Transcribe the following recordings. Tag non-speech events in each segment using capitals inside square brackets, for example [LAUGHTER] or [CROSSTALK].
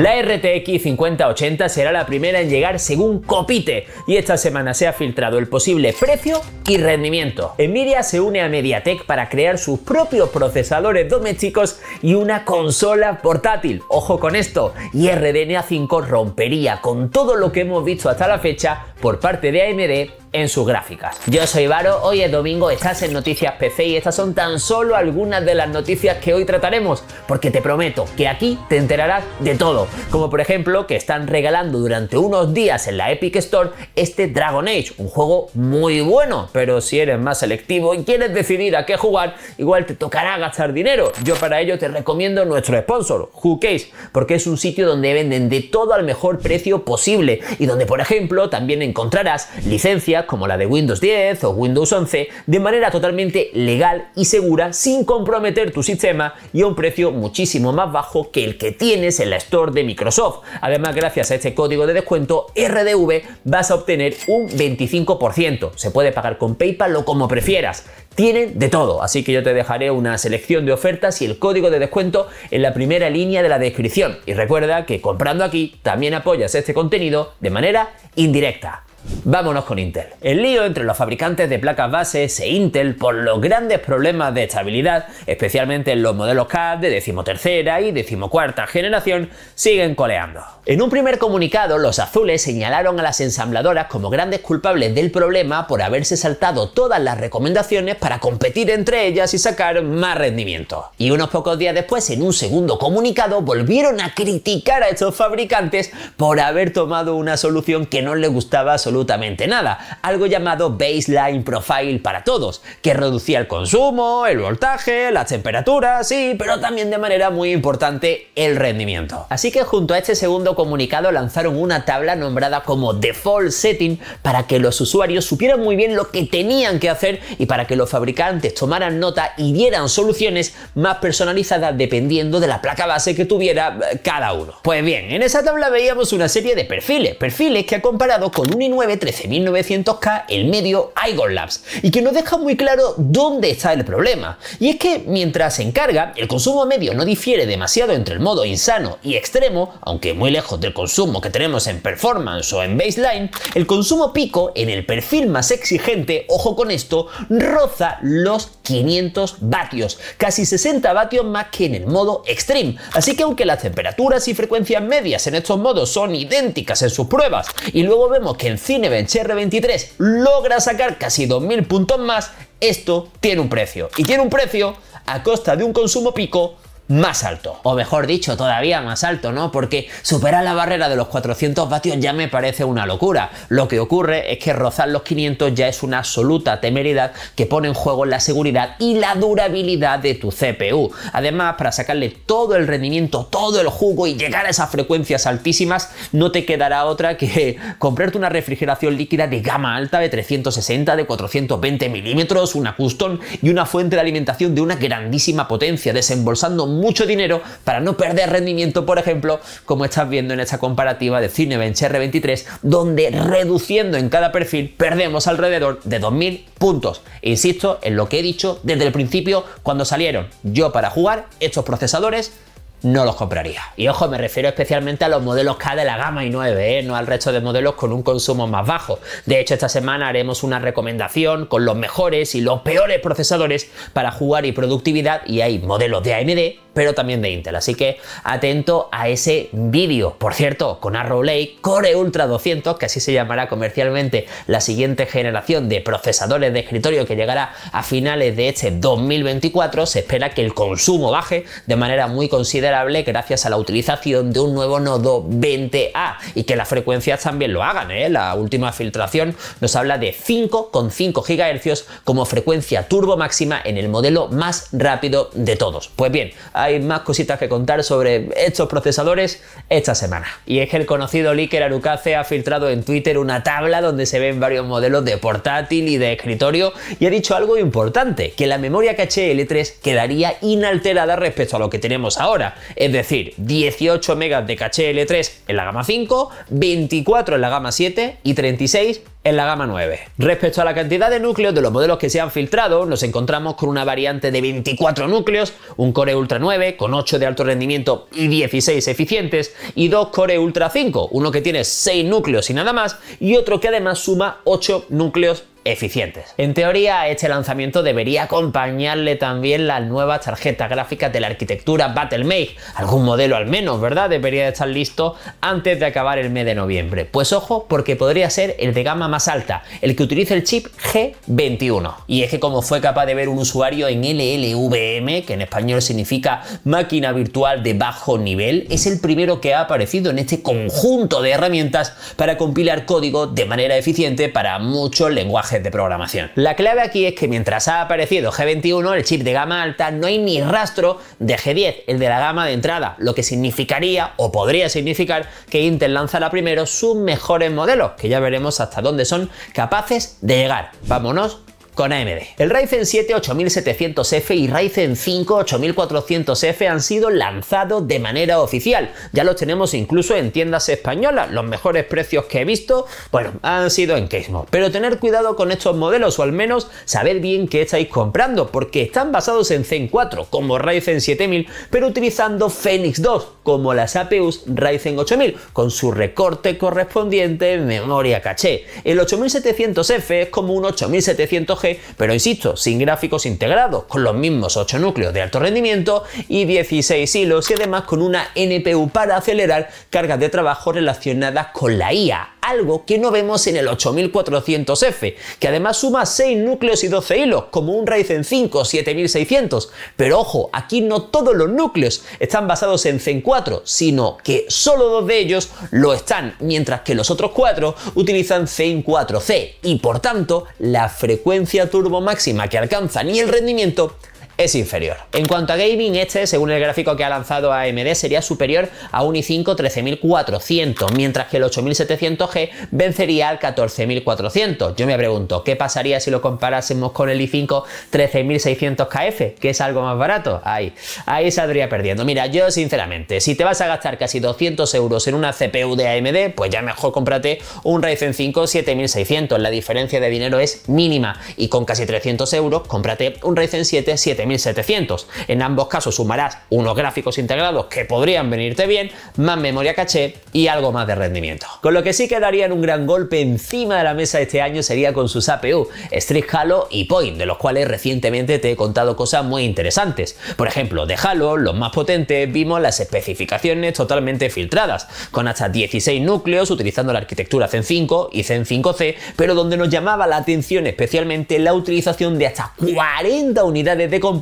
La RTX 5080 será la primera en llegar según Copite y esta semana se ha filtrado el posible precio y rendimiento. Nvidia se une a MediaTek para crear sus propios procesadores domésticos y una consola portátil. Ojo con esto, y RDNA 5 rompería con todo lo que hemos visto hasta la fecha por parte de AMD en sus gráficas. Yo soy Varo, hoy es domingo, estás en Noticias PC y estas son tan solo algunas de las noticias que hoy trataremos, porque te prometo que aquí te enterarás de todo, como por ejemplo que están regalando durante unos días en la Epic Store este Dragon Age, un juego muy bueno, pero si eres más selectivo y quieres decidir a qué jugar, igual te tocará gastar dinero. Yo para ello te recomiendo nuestro sponsor, who case porque es un sitio donde venden de todo al mejor precio posible y donde por ejemplo también encontrarás licencias, como la de Windows 10 o Windows 11 de manera totalmente legal y segura sin comprometer tu sistema y a un precio muchísimo más bajo que el que tienes en la Store de Microsoft. Además, gracias a este código de descuento RDV vas a obtener un 25%. Se puede pagar con PayPal o como prefieras. Tienen de todo, así que yo te dejaré una selección de ofertas y el código de descuento en la primera línea de la descripción. Y recuerda que comprando aquí también apoyas este contenido de manera indirecta. Vámonos con Intel. El lío entre los fabricantes de placas bases e Intel por los grandes problemas de estabilidad, especialmente en los modelos CAD de decimotercera y decimocuarta generación, siguen coleando. En un primer comunicado, los azules señalaron a las ensambladoras como grandes culpables del problema por haberse saltado todas las recomendaciones para competir entre ellas y sacar más rendimiento. Y unos pocos días después, en un segundo comunicado, volvieron a criticar a estos fabricantes por haber tomado una solución que no les gustaba absolutamente nada, algo llamado baseline profile para todos, que reducía el consumo, el voltaje, las temperaturas, sí, pero también de manera muy importante el rendimiento. Así que junto a este segundo comunicado lanzaron una tabla nombrada como default setting para que los usuarios supieran muy bien lo que tenían que hacer y para que los fabricantes tomaran nota y dieran soluciones más personalizadas dependiendo de la placa base que tuviera eh, cada uno. Pues bien, en esa tabla veíamos una serie de perfiles, perfiles que ha comparado con un 13900K el medio Igor Labs y que nos deja muy claro dónde está el problema. Y es que mientras se encarga, el consumo medio no difiere demasiado entre el modo insano y extremo, aunque muy lejos del consumo que tenemos en performance o en baseline, el consumo pico en el perfil más exigente, ojo con esto, roza los 500 vatios, casi 60 vatios más que en el modo Extreme. Así que aunque las temperaturas y frecuencias medias en estos modos son idénticas en sus pruebas, y luego vemos que el Cinebench R23 logra sacar casi 2000 puntos más, esto tiene un precio. Y tiene un precio a costa de un consumo pico más alto. O mejor dicho, todavía más alto, ¿no? Porque superar la barrera de los 400 vatios ya me parece una locura. Lo que ocurre es que rozar los 500 ya es una absoluta temeridad que pone en juego la seguridad y la durabilidad de tu CPU. Además, para sacarle todo el rendimiento, todo el jugo y llegar a esas frecuencias altísimas, no te quedará otra que [LAUGHS] comprarte una refrigeración líquida de gama alta de 360, de 420 milímetros, una custom y una fuente de alimentación de una grandísima potencia, desembolsando mucho dinero para no perder rendimiento, por ejemplo, como estás viendo en esta comparativa de Cinebench R23, donde reduciendo en cada perfil perdemos alrededor de 2.000 puntos. Insisto en lo que he dicho desde el principio cuando salieron. Yo para jugar estos procesadores no los compraría. Y ojo, me refiero especialmente a los modelos K de la gama y 9 ¿eh? no al resto de modelos con un consumo más bajo. De hecho, esta semana haremos una recomendación con los mejores y los peores procesadores para jugar y productividad y hay modelos de AMD pero también de Intel. Así que atento a ese vídeo. Por cierto, con Arrow Lake Core Ultra 200, que así se llamará comercialmente la siguiente generación de procesadores de escritorio que llegará a finales de este 2024, se espera que el consumo baje de manera muy considerable gracias a la utilización de un nuevo nodo 20A y que las frecuencias también lo hagan. ¿eh? La última filtración nos habla de 5,5 GHz como frecuencia turbo máxima en el modelo más rápido de todos. Pues bien, hay más cositas que contar sobre estos procesadores esta semana. Y es que el conocido leaker arucace ha filtrado en Twitter una tabla donde se ven varios modelos de portátil y de escritorio y ha dicho algo importante, que la memoria caché L3 quedaría inalterada respecto a lo que tenemos ahora, es decir, 18 megas de caché L3 en la gama 5, 24 en la gama 7 y 36 en la gama 9. Respecto a la cantidad de núcleos de los modelos que se han filtrado, nos encontramos con una variante de 24 núcleos, un Core Ultra 9 con 8 de alto rendimiento y 16 eficientes, y dos Core Ultra 5, uno que tiene 6 núcleos y nada más, y otro que además suma 8 núcleos eficientes. En teoría, este lanzamiento debería acompañarle también las nuevas tarjetas gráficas de la arquitectura Battlemage, algún modelo al menos, ¿verdad? Debería estar listo antes de acabar el mes de noviembre. Pues ojo, porque podría ser el de gama más alta, el que utilice el chip G21. Y es que como fue capaz de ver un usuario en LLVM, que en español significa máquina virtual de bajo nivel, es el primero que ha aparecido en este conjunto de herramientas para compilar código de manera eficiente para muchos lenguajes de programación. La clave aquí es que mientras ha aparecido G21, el chip de gama alta, no hay ni rastro de G10, el de la gama de entrada, lo que significaría o podría significar que Intel lanzará primero sus mejores modelos, que ya veremos hasta dónde son capaces de llegar. Vámonos con AMD. El Ryzen 7 8700F y Ryzen 5 8400F han sido lanzados de manera oficial. Ya los tenemos incluso en tiendas españolas. Los mejores precios que he visto, bueno, han sido en Casemo. Pero tener cuidado con estos modelos o al menos saber bien qué estáis comprando porque están basados en Zen 4 como Ryzen 7000 pero utilizando Phoenix 2 como las APUs Ryzen 8000 con su recorte correspondiente en memoria caché. El 8700F es como un 8700G pero insisto, sin gráficos integrados, con los mismos 8 núcleos de alto rendimiento y 16 hilos y además con una NPU para acelerar cargas de trabajo relacionadas con la IA algo que no vemos en el 8400F, que además suma 6 núcleos y 12 hilos, como un Ryzen 5 7600. Pero ojo, aquí no todos los núcleos están basados en Zen 4, sino que solo dos de ellos lo están, mientras que los otros cuatro utilizan Zen 4C y por tanto la frecuencia turbo máxima que alcanzan y el rendimiento es inferior. En cuanto a gaming, este, según el gráfico que ha lanzado AMD, sería superior a un i5 13400, mientras que el 8700G vencería al 14400. Yo me pregunto, ¿qué pasaría si lo comparásemos con el i5 13600KF, que es algo más barato? Ahí, ahí saldría perdiendo. Mira, yo sinceramente, si te vas a gastar casi 200 euros en una CPU de AMD, pues ya mejor cómprate un Ryzen 5 7600. La diferencia de dinero es mínima y con casi 300 euros, cómprate un Ryzen 7 7600 1700 En ambos casos sumarás unos gráficos integrados que podrían venirte bien, más memoria caché y algo más de rendimiento. Con lo que sí quedarían un gran golpe encima de la mesa este año sería con sus APU, Street Halo y Point, de los cuales recientemente te he contado cosas muy interesantes. Por ejemplo, de Halo, los más potentes, vimos las especificaciones totalmente filtradas, con hasta 16 núcleos utilizando la arquitectura Zen 5 y Zen 5C, pero donde nos llamaba la atención especialmente la utilización de hasta 40 unidades de computador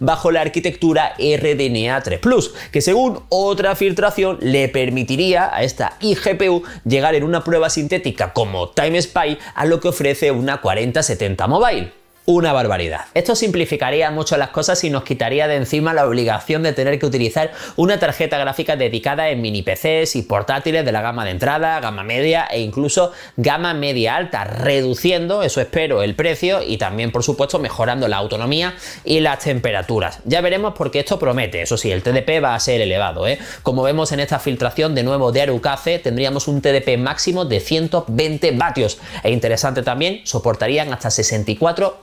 bajo la arquitectura RDNA3+, que según otra filtración le permitiría a esta iGPU llegar en una prueba sintética como Time Spy a lo que ofrece una 4070 Mobile una barbaridad. Esto simplificaría mucho las cosas y nos quitaría de encima la obligación de tener que utilizar una tarjeta gráfica dedicada en mini PCs y portátiles de la gama de entrada, gama media e incluso gama media alta, reduciendo, eso espero, el precio y también por supuesto mejorando la autonomía y las temperaturas. Ya veremos por qué esto promete, eso sí, el TDP va a ser elevado. ¿eh? Como vemos en esta filtración de nuevo de Arucace, tendríamos un TDP máximo de 120 vatios e interesante también, soportarían hasta 64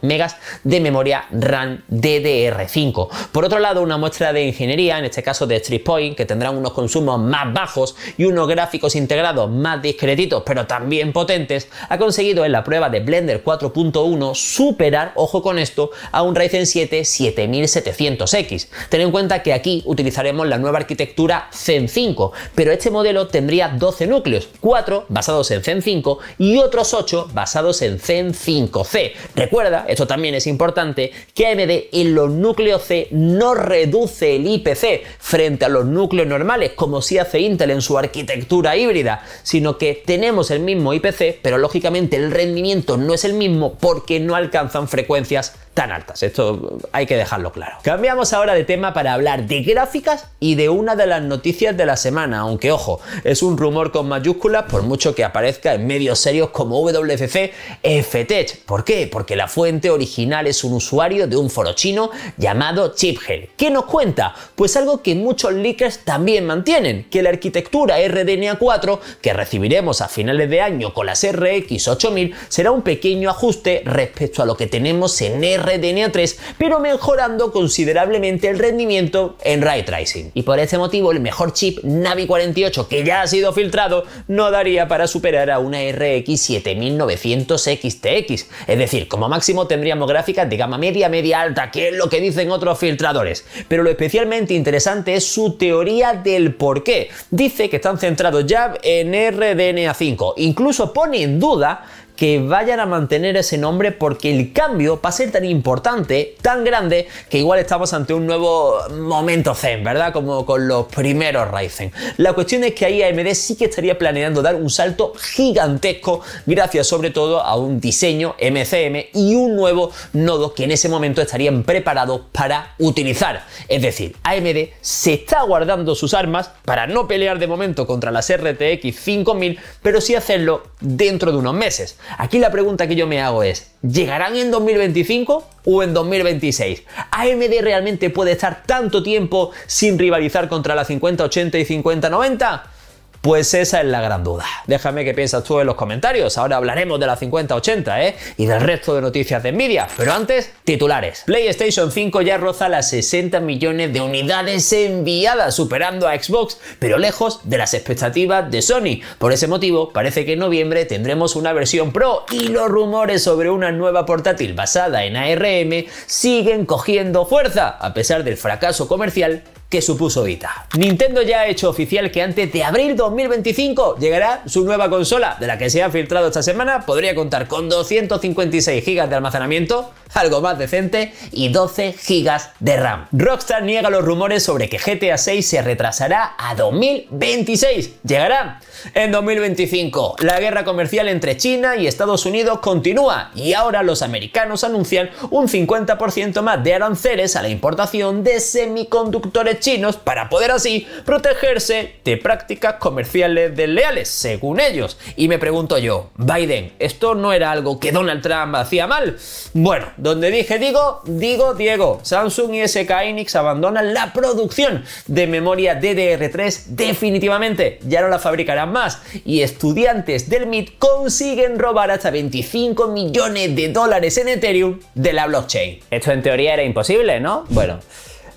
de memoria RAM DDR5. Por otro lado, una muestra de ingeniería, en este caso de Street Point, que tendrán unos consumos más bajos y unos gráficos integrados más discretitos, pero también potentes, ha conseguido en la prueba de Blender 4.1 superar, ojo con esto, a un Ryzen 7 7700X. Ten en cuenta que aquí utilizaremos la nueva arquitectura Zen 5, pero este modelo tendría 12 núcleos, 4 basados en Zen 5 y otros 8 basados en Zen 5C. Recuerda, esto también es importante, que AMD en los núcleos C no reduce el IPC frente a los núcleos normales, como si hace Intel en su arquitectura híbrida, sino que tenemos el mismo IPC, pero lógicamente el rendimiento no es el mismo porque no alcanzan frecuencias tan altas. Esto hay que dejarlo claro. Cambiamos ahora de tema para hablar de gráficas y de una de las noticias de la semana, aunque ojo, es un rumor con mayúsculas por mucho que aparezca en medios serios como WFC FTech. ¿Por qué? Porque la fuente original es un usuario de un foro chino llamado Chipgel ¿Qué nos cuenta? Pues algo que muchos leakers también mantienen, que la arquitectura RDNA 4 que recibiremos a finales de año con las RX 8000 será un pequeño ajuste respecto a lo que tenemos en RDNA 3, pero mejorando considerablemente el rendimiento en ray tracing. Y por este motivo, el mejor chip Navi 48 que ya ha sido filtrado no daría para superar a una RX 7900 XTX. Es decir, como máximo tendríamos gráficas de gama media, media alta, que es lo que dicen otros filtradores. Pero lo especialmente interesante es su teoría del por qué. Dice que están centrados ya en RDNA 5. Incluso pone en duda que vayan a mantener ese nombre porque el cambio va a ser tan importante, tan grande, que igual estamos ante un nuevo momento zen, ¿verdad? Como con los primeros Ryzen. La cuestión es que ahí AMD sí que estaría planeando dar un salto gigantesco gracias sobre todo a un diseño MCM y un nuevo nodo que en ese momento estarían preparados para utilizar. Es decir, AMD se está guardando sus armas para no pelear de momento contra las RTX 5000, pero sí hacerlo dentro de unos meses. Aquí la pregunta que yo me hago es, ¿llegarán en 2025 o en 2026? ¿AMD realmente puede estar tanto tiempo sin rivalizar contra la 5080 y 5090? Pues esa es la gran duda. Déjame que piensas tú en los comentarios. Ahora hablaremos de la 5080, ¿eh? Y del resto de noticias de Nvidia. Pero antes, titulares. PlayStation 5 ya roza las 60 millones de unidades enviadas, superando a Xbox, pero lejos de las expectativas de Sony. Por ese motivo, parece que en noviembre tendremos una versión Pro y los rumores sobre una nueva portátil basada en ARM siguen cogiendo fuerza, a pesar del fracaso comercial que supuso Vita. Nintendo ya ha hecho oficial que antes de abril 2025 llegará su nueva consola, de la que se ha filtrado esta semana, podría contar con 256 GB de almacenamiento algo más decente y 12 GB de RAM. Rockstar niega los rumores sobre que GTA 6 se retrasará a 2026. Llegará en 2025. La guerra comercial entre China y Estados Unidos continúa y ahora los americanos anuncian un 50% más de aranceles a la importación de semiconductores chinos para poder así protegerse de prácticas comerciales desleales, según ellos. Y me pregunto yo, Biden, ¿esto no era algo que Donald Trump hacía mal? Bueno, donde dije, digo, digo, Diego, Samsung y SK Enix abandonan la producción de memoria DDR3 definitivamente. Ya no la fabricarán más. Y estudiantes del MIT consiguen robar hasta 25 millones de dólares en Ethereum de la blockchain. Esto en teoría era imposible, ¿no? Bueno.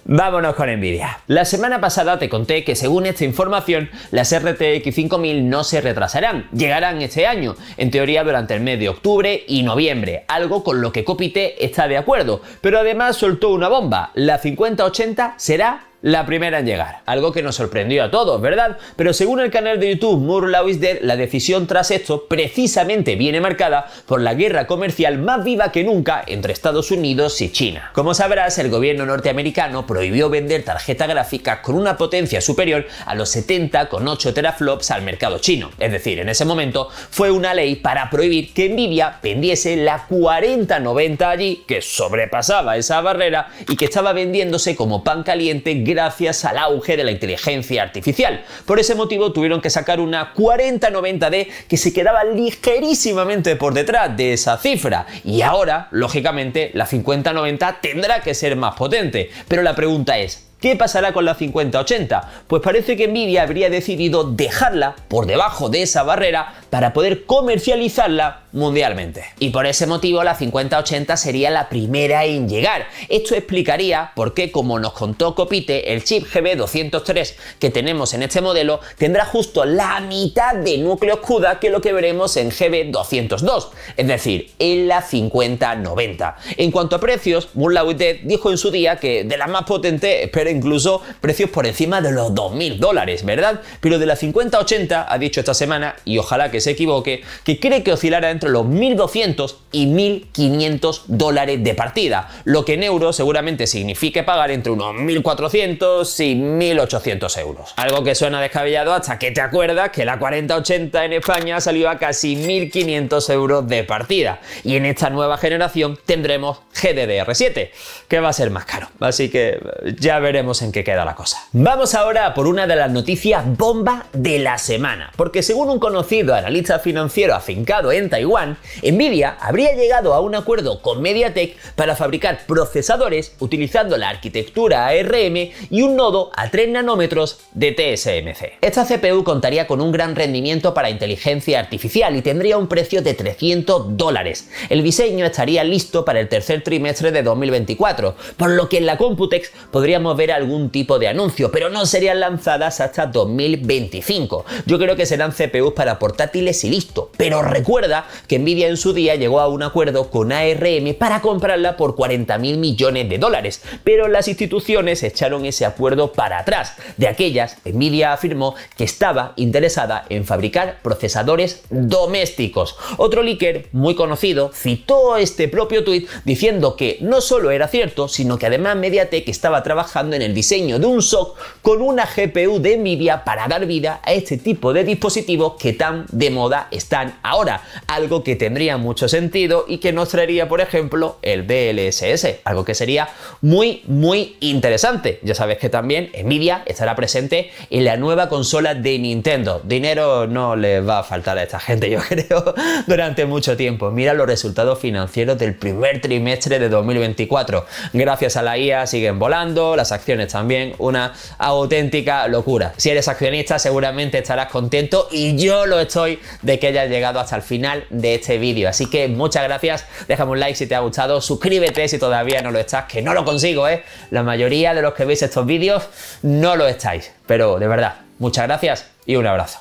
Vámonos con envidia. La semana pasada te conté que según esta información, las RTX 5000 no se retrasarán, llegarán este año, en teoría durante el mes de octubre y noviembre, algo con lo que Copite está de acuerdo, pero además soltó una bomba, la 5080 será la primera en llegar. Algo que nos sorprendió a todos, ¿verdad? Pero según el canal de YouTube Moore Dead, la decisión tras esto precisamente viene marcada por la guerra comercial más viva que nunca entre Estados Unidos y China. Como sabrás, el gobierno norteamericano prohibió vender tarjetas gráficas con una potencia superior a los 70,8 teraflops al mercado chino. Es decir, en ese momento fue una ley para prohibir que Nvidia vendiese la 4090 allí, que sobrepasaba esa barrera y que estaba vendiéndose como pan caliente gracias al auge de la inteligencia artificial. Por ese motivo tuvieron que sacar una 4090D que se quedaba ligerísimamente por detrás de esa cifra y ahora, lógicamente, la 5090 tendrá que ser más potente. Pero la pregunta es, ¿Qué pasará con la 5080? Pues parece que Nvidia habría decidido dejarla por debajo de esa barrera para poder comercializarla mundialmente. Y por ese motivo la 5080 sería la primera en llegar. Esto explicaría por qué, como nos contó Copite, el chip GB203 que tenemos en este modelo tendrá justo la mitad de núcleo CUDA que lo que veremos en GB202, es decir, en la 5090. En cuanto a precios, Moonlight dijo en su día que de las más potentes esperen incluso precios por encima de los 2.000 dólares, ¿verdad? Pero de la 50-80 ha dicho esta semana, y ojalá que se equivoque, que cree que oscilará entre los 1.200 y 1.500 dólares de partida, lo que en euros seguramente signifique pagar entre unos 1.400 y 1.800 euros. Algo que suena descabellado hasta que te acuerdas que la 40-80 en España ha salido a casi 1.500 euros de partida, y en esta nueva generación tendremos GDDR7, que va a ser más caro. Así que eh, ya veremos veremos en qué queda la cosa. Vamos ahora por una de las noticias bomba de la semana, porque según un conocido analista financiero afincado en Taiwán, Nvidia habría llegado a un acuerdo con MediaTek para fabricar procesadores utilizando la arquitectura ARM y un nodo a 3 nanómetros de TSMC. Esta CPU contaría con un gran rendimiento para inteligencia artificial y tendría un precio de 300 dólares. El diseño estaría listo para el tercer trimestre de 2024, por lo que en la Computex podríamos ver algún tipo de anuncio, pero no serían lanzadas hasta 2025. Yo creo que serán CPUs para portátiles y listo. Pero recuerda que Nvidia en su día llegó a un acuerdo con ARM para comprarla por 40 mil millones de dólares, pero las instituciones echaron ese acuerdo para atrás. De aquellas, Nvidia afirmó que estaba interesada en fabricar procesadores domésticos. Otro leaker muy conocido citó este propio tuit diciendo que no solo era cierto, sino que además Mediatek estaba trabajando en el diseño de un SOC con una GPU de Nvidia para dar vida a este tipo de dispositivos que tan de moda están ahora, algo que tendría mucho sentido y que nos traería, por ejemplo, el DLSS, algo que sería muy, muy interesante. Ya sabes que también Nvidia estará presente en la nueva consola de Nintendo. Dinero no le va a faltar a esta gente, yo [LAUGHS] creo, durante mucho tiempo. Mira los resultados financieros del primer trimestre de 2024. Gracias a la IA siguen volando, las acciones también, una auténtica locura. Si eres accionista seguramente estarás contento y yo lo estoy de que hayas llegado hasta el final de este vídeo. Así que muchas gracias, déjame un like si te ha gustado, suscríbete si todavía no lo estás, que no lo consigo, ¿eh? La mayoría de los que veis estos vídeos no lo estáis, pero de verdad, muchas gracias y un abrazo.